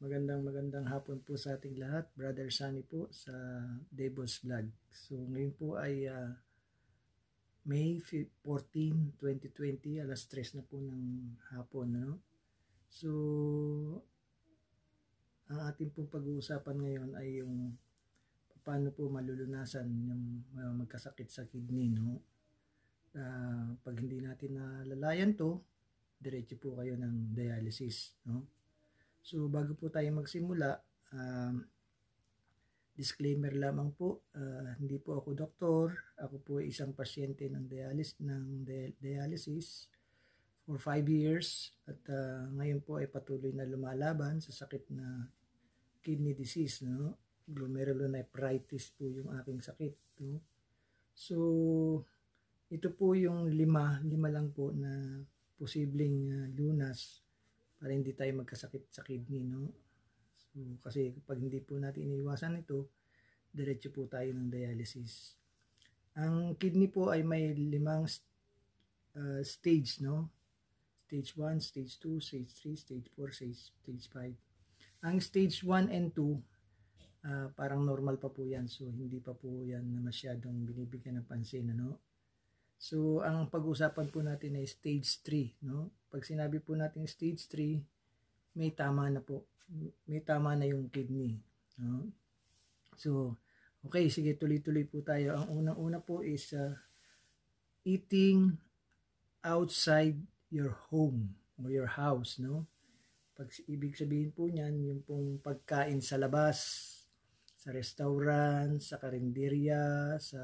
Magandang magandang hapon po sa ating lahat. Brother Sunny po sa Devos Vlog. So ngayon po ay uh, May 14, 2020, alas 3 na po ng hapon. Ano? So ang ating pong pag-uusapan ngayon ay yung paano po malulunasan yung uh, magkasakit sa kidney. No? Uh, pag hindi natin nalalayan to, diretso po kayo ng dialysis. No? So bago po tayo magsimula, um, disclaimer lamang po, uh, hindi po ako doktor, ako po ay isang pasyente ng, dialysis, ng dialysis for 5 years at uh, ngayon po ay patuloy na lumalaban sa sakit na kidney disease, no? glomerulonephritis po yung aking sakit. No? So, ito po yung lima, lima lang po na posibleng uh, lunas para hindi tayo magkasakit sa kidney no so, kasi pag hindi po natin iniwasan ito diretso po tayo ng dialysis ang kidney po ay may limang uh, stage no stage 1, stage 2, stage 3, stage 4, stage, stage 5 ang stage 1 and 2 uh, ah, parang normal pa po yan so hindi pa po yan na masyadong binibigyan ng pansin ano So, ang pag-uusapan po natin ay stage 3, no? Pag sinabi po natin stage 3, may tama na po. May tama na yung kidney, no? So, okay, sige, tuloy-tuloy po tayo. Ang unang-una po is uh, eating outside your home or your house, no? Pag ibig sabihin po niyan, yung pong pagkain sa labas, sa restaurant, sa karinderya, sa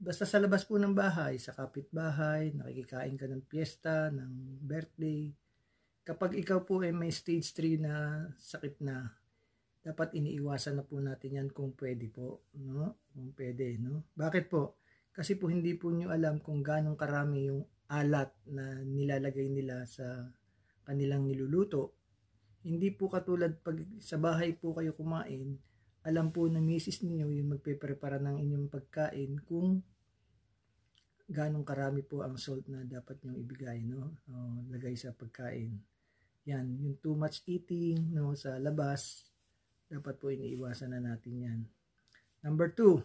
Basta sa labas po ng bahay, sa kapitbahay, nakikikain ka ng piyesta, ng birthday. Kapag ikaw po ay may stage 3 na sakit na, dapat iniiwasan na po natin yan kung pwede po. No? Kung pwede. No? Bakit po? Kasi po hindi po nyo alam kung ganong karami yung alat na nilalagay nila sa kanilang niluluto. Hindi po katulad pag sa bahay po kayo kumain, alam po ng misis ninyo yung magpeprepara ng inyong pagkain kung ganong karami po ang salt na dapat nyo ibigay, no? O, lagay sa pagkain. Yan, yung too much eating, no, sa labas, dapat po iniiwasan na natin yan. Number two,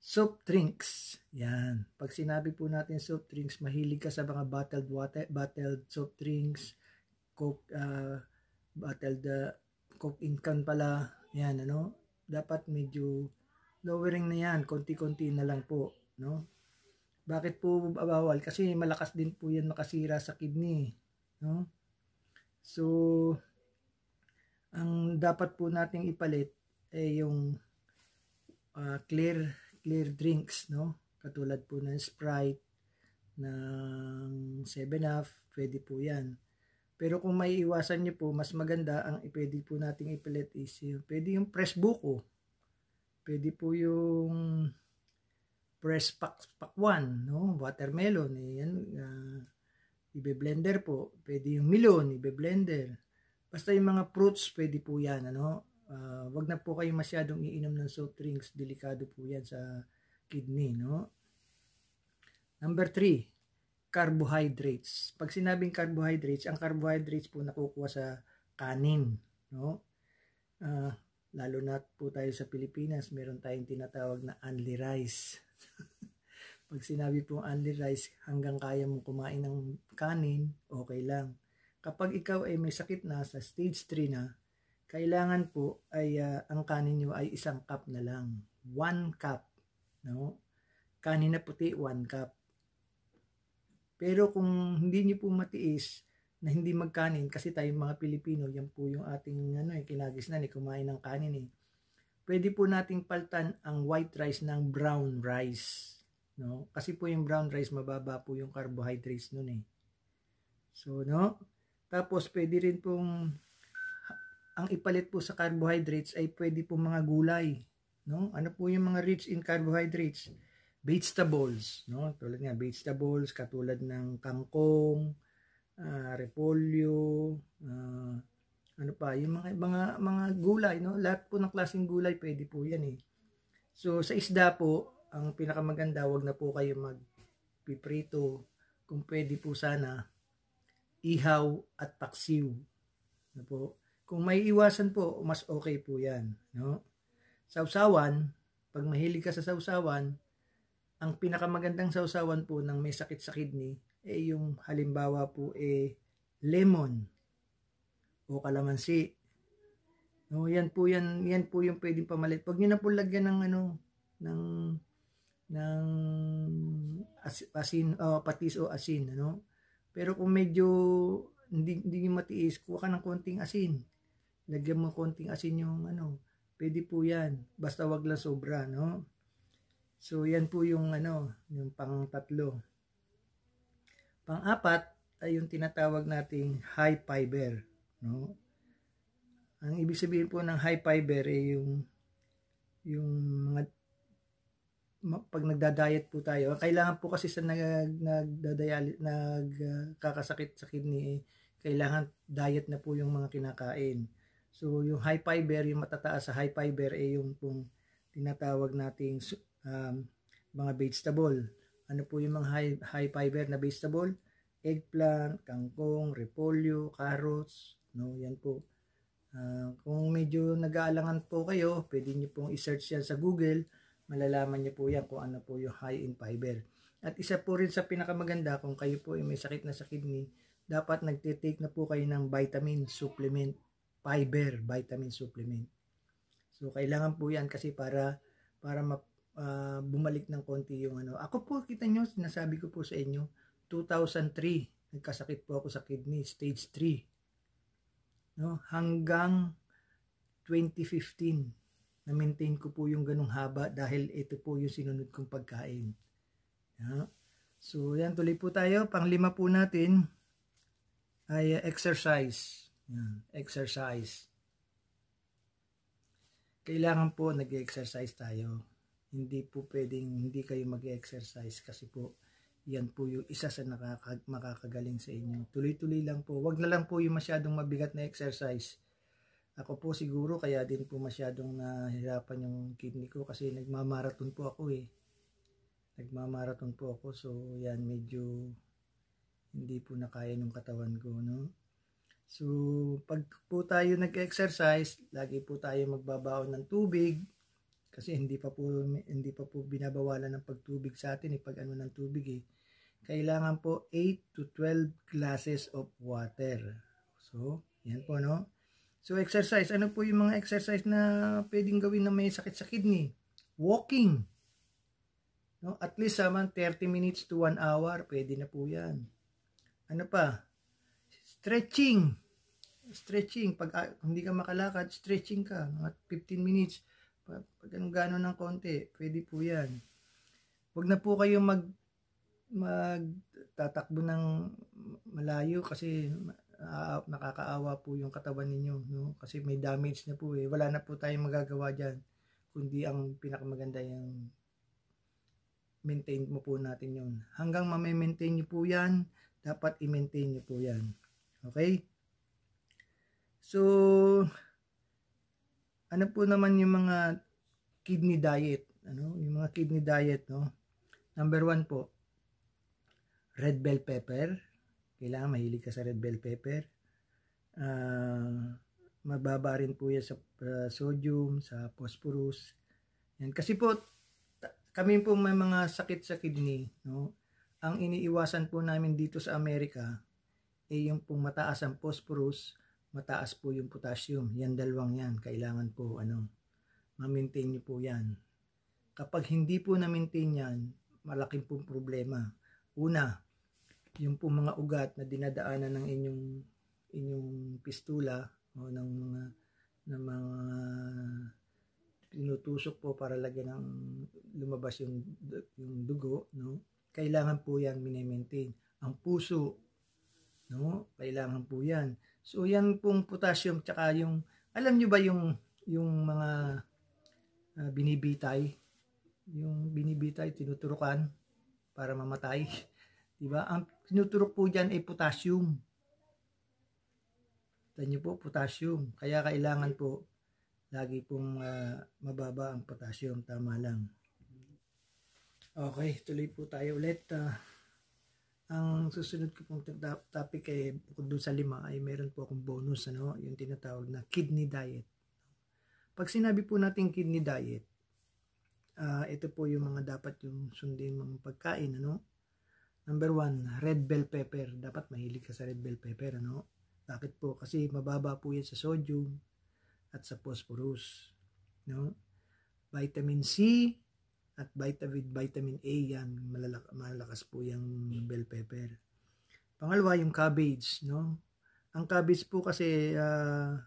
soft drinks. Yan, pag sinabi po natin soft drinks, mahilig ka sa mga bottled water, bottled soft drinks, coke, uh, bottled uh, coke in can pala. Yan, ano? Dapat medyo lowering na yan. Konti-konti na lang po, no? Bakit po bawal? Kasi malakas din po yan makasira sa kidney, no? So, ang dapat po nating ipalit ay yung uh, clear clear drinks, no? Katulad po ng Sprite, ng 7 up, pwede po yan. Pero kung may iwasan nyo po, mas maganda ang pwede po nating ipilit is yung, pwede yung press buko. Pwede po yung press pack, pack 1, no? watermelon. Eh, yan, uh, ibe-blender po. Pwede yung melon, ibe-blender. Basta yung mga fruits, pwede po yan. Ano? Uh, wag na po kayo masyadong iinom ng soft drinks. Delikado po yan sa kidney. No? Number 3, carbohydrates. Pag sinabing carbohydrates, ang carbohydrates po nakukuha sa kanin, no? Uh, lalo na po tayo sa Pilipinas, meron tayong tinatawag na only rice. Pag sinabi pong only rice, hanggang kaya mong kumain ng kanin, okay lang. Kapag ikaw ay may sakit na sa stage 3 na, kailangan po ay uh, ang kanin nyo ay isang cup na lang. One cup. No? Kanin na puti, one cup pero kung hindi niyo po matiis na hindi magkanin, kasi tayong mga Pilipino, yan po yung ating ano, eh, kinagisnan, eh, kumain ng kanin eh. Pwede po nating paltan ang white rice ng brown rice. No? Kasi po yung brown rice, mababa po yung carbohydrates noon eh. So, no? Tapos, pwede rin pong ang ipalit po sa carbohydrates ay pwede po mga gulay. No? Ano po yung mga rich in carbohydrates? vegetables, no? Tulad nga vegetables katulad ng kangkong, uh, repolyo, uh, ano pa, yung mga mga mga gulay, no? Lahat po ng klaseng gulay pwede po 'yan eh. So sa isda po, ang pinakamaganda wag na po kayo magpiprito kung pwede po sana ihaw at paksiw. No po. Kung may iwasan po, mas okay po 'yan, no? Sausawan, pag mahilig ka sa sausawan, ang pinakamagandang sausawan po ng may sakit sa kidney ay eh yung halimbawa po eh lemon o kalamansi. No, yan po yan, yan po yung pwedeng pamalit. Pag niyo na po lagyan ng ano ng ng as, asin o oh, patis o asin ano. Pero kung medyo hindi hindi matiis, kuha ka ng konting asin. Lagyan mo konting asin yung ano. Pwede po yan. Basta wag lang sobra, no? So yan po yung ano, yung pangtatlo. tatlo Pang-apat ay yung tinatawag nating high fiber, no? Ang ibig sabihin po ng high fiber ay yung yung mga pag nagda-diet po tayo, kailangan po kasi sa nag nagdadayal nagkakasakit sa kidney, eh, kailangan diet na po yung mga kinakain. So yung high fiber, yung matataas sa high fiber ay eh, yung pong tinatawag nating um, mga vegetable. Ano po yung mga high, high fiber na vegetable? Eggplant, kangkong, repolyo, carrots, no? Yan po. Uh, kung medyo nag-aalangan po kayo, pwede niyo pong i-search yan sa Google. Malalaman niyo po yan kung ano po yung high in fiber. At isa po rin sa pinakamaganda kung kayo po ay may sakit na sa kidney, dapat nagtitake na po kayo ng vitamin supplement, fiber vitamin supplement. So kailangan po 'yan kasi para para uh, bumalik ng konti yung ano. Ako po, kita nyo, sinasabi ko po sa inyo, 2003, nagkasakit po ako sa kidney, stage 3. No? Hanggang 2015, na-maintain ko po yung ganung haba dahil ito po yung sinunod kong pagkain. No? So, yan, tuloy po tayo. Panglima po natin ay uh, exercise. Yan, exercise. Kailangan po nag-exercise tayo hindi po pwedeng hindi kayo mag-exercise kasi po yan po yung isa sa nakaka makakagaling sa inyo. Tuloy-tuloy lang po. Huwag na lang po yung masyadong mabigat na exercise. Ako po siguro kaya din po masyadong nahirapan yung kidney ko kasi nagmamarathon po ako eh. Nagmamarathon po ako so yan medyo hindi po nakaya ng katawan ko no. So pag po tayo nag-exercise, lagi po tayo magbabaon ng tubig kasi hindi pa po hindi pa po binabawalan ng pagtubig sa atin, ipag eh, ano ng tubig eh. Kailangan po 8 to 12 glasses of water. So, yan po no. So exercise, ano po yung mga exercise na pwedeng gawin na may sakit sa kidney? Walking. No, at least naman ah, 30 minutes to 1 hour, pwede na po 'yan. Ano pa? Stretching. Stretching pag uh, hindi ka makalakad, stretching ka mga 15 minutes. Pag, pag anong gano'n ng konti, pwede po yan. Huwag na po kayong mag magtatakbo ng malayo kasi nakakaawa po yung katawan ninyo no kasi may damage na po eh wala na po tayong magagawa diyan kundi ang pinakamaganda yung maintain mo po natin yun hanggang ma-maintain niyo po yan dapat i-maintain niyo po yan okay so ano po naman yung mga kidney diet, ano, yung mga kidney diet, no? Number one po, red bell pepper. Kailangan mahilig ka sa red bell pepper. Uh, mababa rin po yan sa uh, sodium, sa phosphorus. Yan. Kasi po, kami po may mga sakit sa kidney. No? Ang iniiwasan po namin dito sa Amerika, ay eh, yung pong mataas ang phosphorus, mataas po yung potassium. Yan dalawang yan. Kailangan po ano, ma-maintain nyo po yan. Kapag hindi po na-maintain yan, malaking pong problema. Una, yung po mga ugat na dinadaanan ng inyong inyong pistula o ng mga ng mga tinutusok po para lagyan ng lumabas yung yung dugo no kailangan po yan minemaintain ang puso No? Kailangan po yan. So yan pong potassium tsaka yung, alam nyo ba yung, yung mga uh, binibitay? Yung binibitay, tinuturukan para mamatay. 'di ba? Ang tinuturok po diyan ay potassium. Tanyo po, potassium. Kaya kailangan po, lagi pong uh, mababa ang potassium. Tama lang. Okay, tuloy po tayo ulit. Uh, ang susunod ko pong topic ay bukod dun sa lima ay meron po akong bonus ano, yung tinatawag na kidney diet. Pag sinabi po natin kidney diet, uh, ito po yung mga dapat yung sundin mga pagkain ano. Number one, red bell pepper. Dapat mahilig ka sa red bell pepper ano. Bakit po? Kasi mababa po yan sa sodium at sa phosphorus. No? Vitamin C, at vitamin, vitamin A yan, malalak, malakas po yung bell pepper. Pangalawa, yung cabbage, no? Ang cabbage po kasi uh,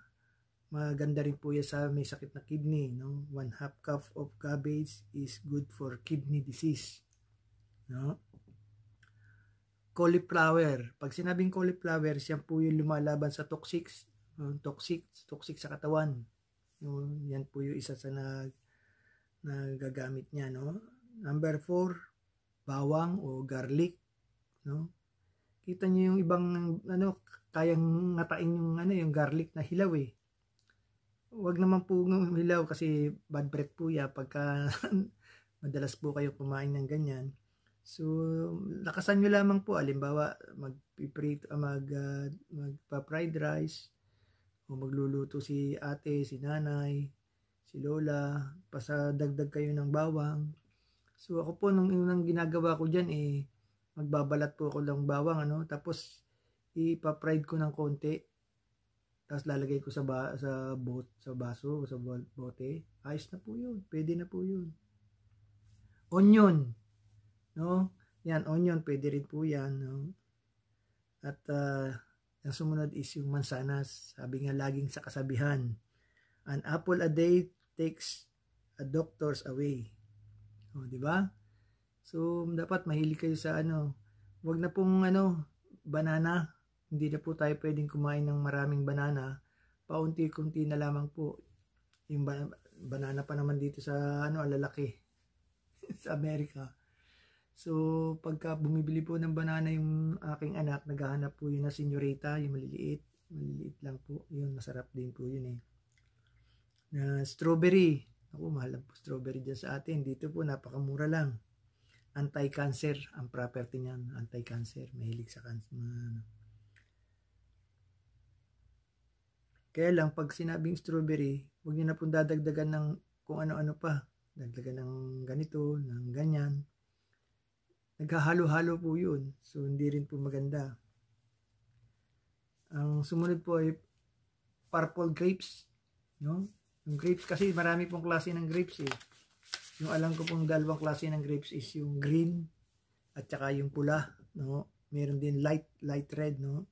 maganda rin po yan sa may sakit na kidney, no? One half cup of cabbage is good for kidney disease, no? Cauliflower. Pag sinabing cauliflower, siya po yung lumalaban sa toxic, toxic, toxic sa katawan. Yung, yan po yung isa sa nag na gagamit niya, no? Number 4, bawang o garlic, no? Kita niyo yung ibang ano kayang ngatain yung ano yung garlic na hilaw eh. wag naman po ng hilaw kasi bad breath po ya pagka madalas po kayo kumain ng ganyan. So, lakasan niyo lamang po. Alimbawa, mag-prito, ah, mag, uh, magpa-fried rice o magluluto si ate, si nanay, si Lola, pasadagdag kayo ng bawang. So ako po, nung unang ginagawa ko dyan, eh, magbabalat po ako ng bawang, ano, tapos ipapride ko ng konti. Tapos lalagay ko sa, ba sa, bot sa baso, sa bote. Ayos na po yun. Pwede na po yun. Onion. No? Yan, onion. Pwede rin po yan. No? At uh, ang sumunod is yung mansanas. Sabi nga laging sa kasabihan. An apple a day takes a doctor's away. O, oh, di ba? So, dapat mahilig kayo sa ano. wag na pong ano, banana. Hindi na po tayo pwedeng kumain ng maraming banana. Paunti-kunti na lamang po. Yung ba banana pa naman dito sa ano, alalaki. sa Amerika. So, pagka bumibili po ng banana yung aking anak, naghahanap po yun na senyorita, yung maliliit. Maliliit lang po. Yun, masarap din po yun eh na strawberry. Ako, mahal po strawberry dyan sa atin. Dito po, napakamura lang. Anti-cancer ang property niyan. Anti-cancer. Mahilig sa cancer. Ano. Kaya lang, pag sinabing strawberry, huwag niyo na pong dadagdagan ng kung ano-ano pa. Dagdagan ng ganito, ng ganyan. Naghahalo-halo po yun. So, hindi rin po maganda. Ang sumunod po ay purple grapes. No? Yung grapes kasi, marami pong klase ng grapes eh. Yung alam ko pong dalawang klase ng grapes is yung green at saka yung pula. No? Meron din light, light red. No?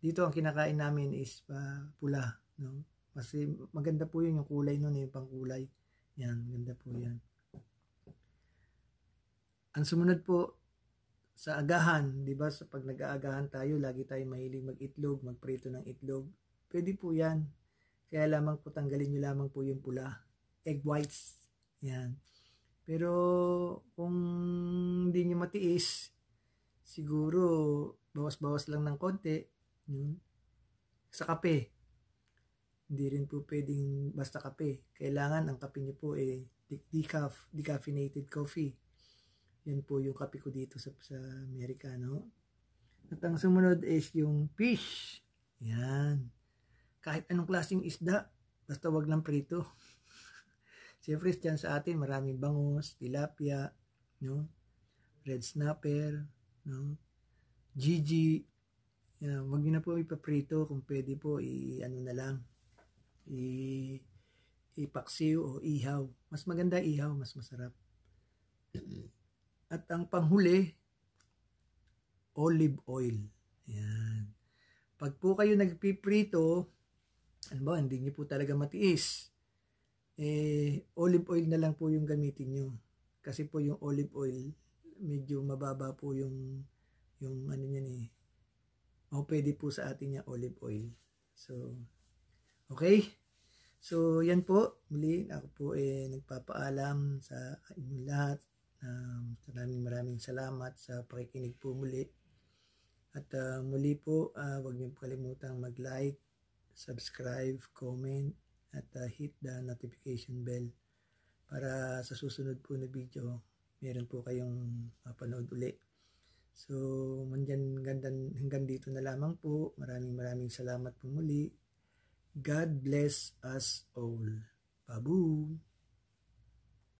Dito ang kinakain namin is uh, pula. No? Kasi maganda po yun yung kulay nun, yung eh, pangkulay. Yan, ganda po yan. Ang sumunod po sa agahan, 'di ba? Sa pag nag-aagahan tayo, lagi tayong mahilig mag-itlog, magprito ng itlog. Pwede po 'yan. Kaya lamang po tanggalin nyo lamang po yung pula. Egg whites. Yan. Pero kung hindi nyo matiis, siguro bawas-bawas lang ng konti. Yun. Sa kape. Hindi rin po pwedeng basta kape. Kailangan ang kape nyo po ay eh, decaf, decaffeinated coffee. Yan po yung kape ko dito sa, sa Americano. At ang sumunod is yung fish. Yan kahit anong klaseng isda, basta wag lang prito. Siyempre, dyan sa atin, maraming bangus, tilapia, no? red snapper, no? Gigi, yan, wag nyo na po ipaprito kung pwede po i ano na lang i ipaksiw o ihaw. Mas maganda ihaw, mas masarap. At ang panghuli, olive oil. Yan. Pag po kayo nagpiprito, ano ba, hindi niyo po talaga matiis, eh, olive oil na lang po yung gamitin nyo. Kasi po yung olive oil, medyo mababa po yung, yung ano nyan eh, o oh, pwede po sa atin yung olive oil. So, okay? So, yan po. Muli, ako po eh, nagpapaalam sa inyong lahat. Um, maraming maraming salamat sa pakikinig po muli. At uh, muli po, uh, huwag niyo kalimutang mag-like, subscribe, comment, at uh, hit the notification bell para sa susunod po na video, meron po kayong mapanood uli. So, mandyan, hanggang, hanggang dito na lamang po. Maraming maraming salamat po muli. God bless us all. Babu!